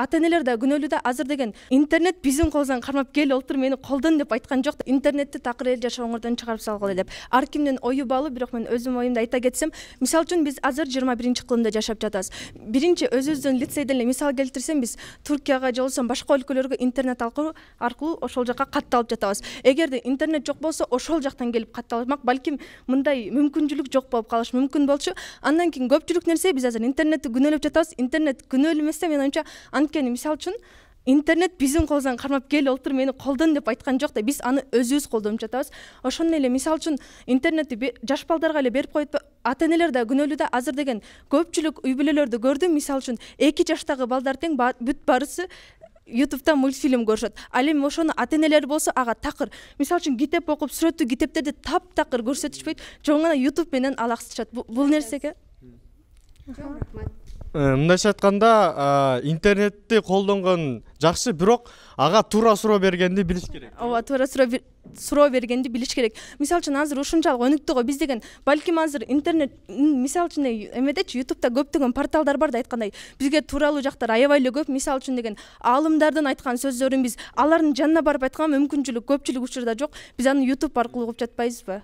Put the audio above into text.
ата энелер да күнөөлүү да азыр деген интернет биздин колубуздан кармап кел олтур мени колдон деп айткан жок да интернетти такыр эл жашооңордон чыгарып салгыла деп ар кимдин ою баалуу бирок мен өзүм оюмду айта кетсем мисалы үчүн биз азыр жыйырма биринчи кылымда жашап жатабыз биринчи өзүбүздүн лицейден эле мисал келтирсем биз туркияга же болбосо башка өлкөлөргө интернет аркылуу ошол жака катталып жатабыз эгерде интернет жок болсо ошол жактан келип катталмак балким мындай мүмкүнчүлүк жок болуп калышы мүмкүн болчу андан кийин көпчүлүк нерсе биз азыр интернетти күнөөлөп жатабыз интернет күнөөлүү эмес да менин оюмча анткени мисалы үчүн интернет биздин колубуздан кармап кел отур мени колдон деп айткан жок да биз аны өзүбүз колдонуп жатабыз ошондой эле мисалы үчүн интернетти жаш балдарга эле берип коет ата энелер да күнөөлүү да азыр деген көпчүлүк үй бүлөлөрдү көрдүм мисалы үчүн эки жаштагы балдар тең бүт баарысы ютубтан мультфильм көрүшөт ал эми ошону ата энелер болсо ага такыр мисалы үчүн китеп окуп сүрөттүү китептерди таптакыр көрсөтүшпөйт жөн гана ютуб менен алаксытышат бул нерсеге Э, мындайча рахмат айтканда интернетти колдонгон жакшы бирок ага туура суроо бергенди билиш керек ооба туура суроо суроо бергенди билиш керек мисалы үчүн азыр ушунчалык өнүктү го биз деген балким азыр интернет мисалы үчүн э, эмедечи ютубта көптөгөн порталдар бар да айткандай бизге тууралуу жактар аябай эле көп мисалы үчүн деген аалымдардын айткан сөздөрүн биз алардын жанына барып айтканга мүмкүнчүлүк көпчүлүк учурда жок биз аны ютуб аркылуу угуп жатпайбызбы